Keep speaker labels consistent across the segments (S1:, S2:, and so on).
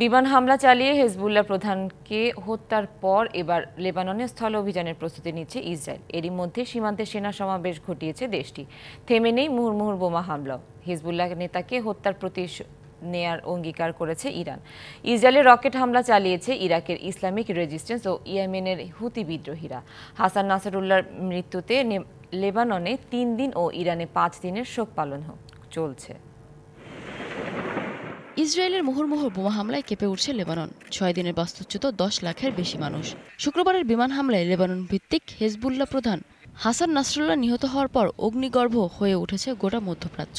S1: বিমান হামলা চালিয়ে হেজবুল্লাহ প্রধানকে হত্যার পর এবার লেবাননে স্থল অভিযানের প্রস্তুতি নিচ্ছে ইসরায়েল এরই মধ্যে সীমান্তে সেনা সমাবেশ ঘটিয়েছে দেশটি থেমে নেই মুহুর্মুহুর বোমা হামলাও হিজবুল্লাহ নেতাকে হত্যার প্রতি নেয়ার অঙ্গীকার করেছে ইরান ইসরায়েলে রকেট হামলা চালিয়েছে ইরাকের ইসলামিক রেজিস্ট্যান্স ও ইয়েমেনের হুতি বিদ্রোহীরা হাসান নাসারুল্লাহর মৃত্যুতে লেবাননে তিন দিন ও ইরানে পাঁচ দিনের শোক পালন চলছে
S2: ইসরায়েলের মুহুর্মুহুর বোমা হামলায় কেঁপে উঠছে লেবানন ছয় দিনের বাস্তুচ্যুত দশ লাখের বেশি মানুষ শুক্রবারের বিমান হামলায় লেবানন ভিত্তিক হেজবুল্লাহ প্রধান হাসান নাসরুল্লাহ নিহত হওয়ার পর অগ্নিগর্ভ হয়ে উঠেছে গোটা মধ্যপ্রাচ্য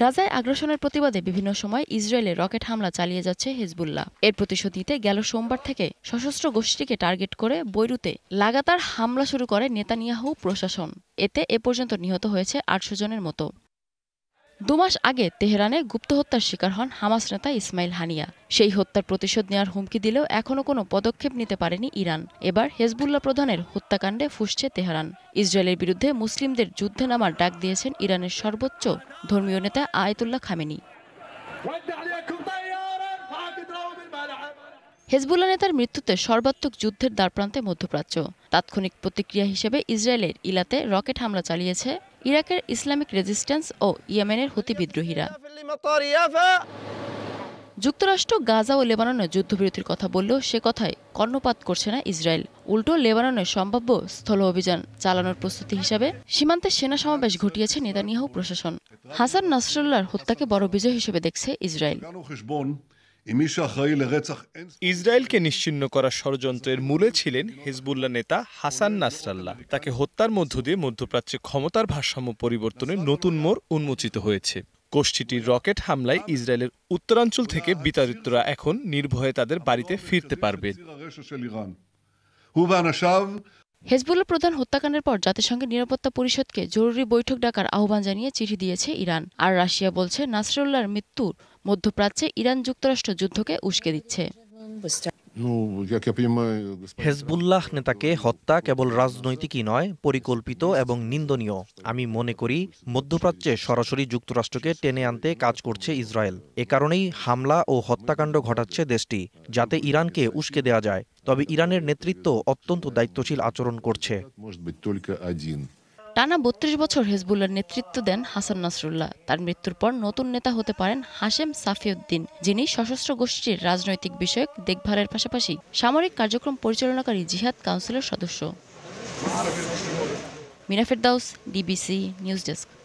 S2: গাজায় আগ্রাসনের প্রতিবাদে বিভিন্ন সময় ইসরায়েলে রকেট হামলা চালিয়ে যাচ্ছে হেজবুল্লাহ এর প্রতিশোধ নিতে গেল সোমবার থেকে সশস্ত্র গোষ্ঠীকে টার্গেট করে বৈরুতে লাগাতার হামলা শুরু করে নেতানিয়াহু প্রশাসন এতে এ পর্যন্ত নিহত হয়েছে আটশো জনের মতো দুমাস আগে তেহরানে গুপ্তহত্যার শিকার হন হামাস নেতা ইসমাইল হানিয়া সেই হত্যার প্রতিশোধ নেওয়ার হুমকি দিলেও এখনও কোনো পদক্ষেপ নিতে পারেনি ইরান এবার হেজবুল্লাহ প্রধানের হত্যাকাণ্ডে ফুসছে তেহরান ইসরায়েলের বিরুদ্ধে মুসলিমদের যুদ্ধে নামার ডাক দিয়েছেন ইরানের সর্বোচ্চ ধর্মীয় নেতা আয়তুল্লাহ খামেনি হেজবুল্লা নেতার মৃত্যুতে সর্বাত্মক যুদ্ধের দ্বারপ্রান্তে মধ্যপ্রাচ্য তাৎক্ষণিক প্রতিক্রিয়া হিসেবে ইসরায়েলের ইলাতে রকেট হামলা চালিয়েছে ইরাকের ইসলামিক রেজিস্ট্যান্স ও ইয়েমেনের হুতি বিদ্রোহীরা যুক্তরাষ্ট্র গাজা ও লেবাননে যুদ্ধবিরতির কথা বললেও সে কথায় কর্ণপাত করছে না ইসরায়েল উল্টো লেবাননে সম্ভাব্য স্থল অভিযান চালানোর প্রস্তুতি হিসাবে সীমান্তে সেনা সমাবেশ ঘটিয়েছে নেতানিয়াহু প্রশাসন হাসান নাসরুল্লাহর হত্যাকে বড় বিজয় হিসেবে দেখছে ইসরায়েল
S1: ইসরায়েলকে নিশ্চিন্ন করার ষড়যন্ত্রের মূলে ছিলেন হিজবুল্লাহ নেতা হাসান নাসরাল্লাহ তাকে হত্যার মধ্য দিয়ে মধ্যপ্রাচ্যে ক্ষমতার ভারসাম্য পরিবর্তনের নতুন মোড় উন্মোচিত হয়েছে গোষ্ঠীটির রকেট হামলায় ইসরায়েলের উত্তরাঞ্চল থেকে বিতাড়িতরা এখন নির্ভয়ে তাদের বাড়িতে ফিরতে পারবে
S2: হেজবুল্লা প্রধান হত্যাকাণ্ডের পর জাতিসংঘের নিরাপত্তা পরিষদকে জরুরি বৈঠক ডাকার আহ্বান জানিয়ে চিঠি দিয়েছে ইরান আর রাশিয়া বলছে নাসরুল্লাহর মৃত্যুর মধ্যপ্রাচ্যে ইরান যুক্তরাষ্ট্র যুদ্ধকে উস্কে দিচ্ছে হেজবুল্লাহ নেতাকে হত্যা কেবল রাজনৈতিকই নয় পরিকল্পিত এবং নিন্দনীয় আমি মনে করি মধ্যপ্রাচ্যে সরাসরি যুক্তরাষ্ট্রকে টেনে আনতে কাজ করছে ইসরায়েল এ কারণেই হামলা ও হত্যাকাণ্ড ঘটাচ্ছে দেশটি যাতে ইরানকে উস্কে দেওয়া যায় তবে ইরানের নেতৃত্ব অত্যন্ত দায়িত্বশীল আচরণ করছে টানা বত্রিশ বছর হেজবুল্লার নেতৃত্ব দেন হাসান নাসরুল্লাহ তার মৃত্যুর পর নতুন নেতা হতে পারেন হাশেম সাফিউদ্দিন যিনি সশস্ত্র গোষ্ঠীর রাজনৈতিক বিষয়ক দেখভালের পাশাপাশি সামরিক কার্যক্রম পরিচালনাকারী জিহাদ কাউন্সিলের সদস্য মিনাফের দাউস ডিবিসি নিউজ ডেস্ক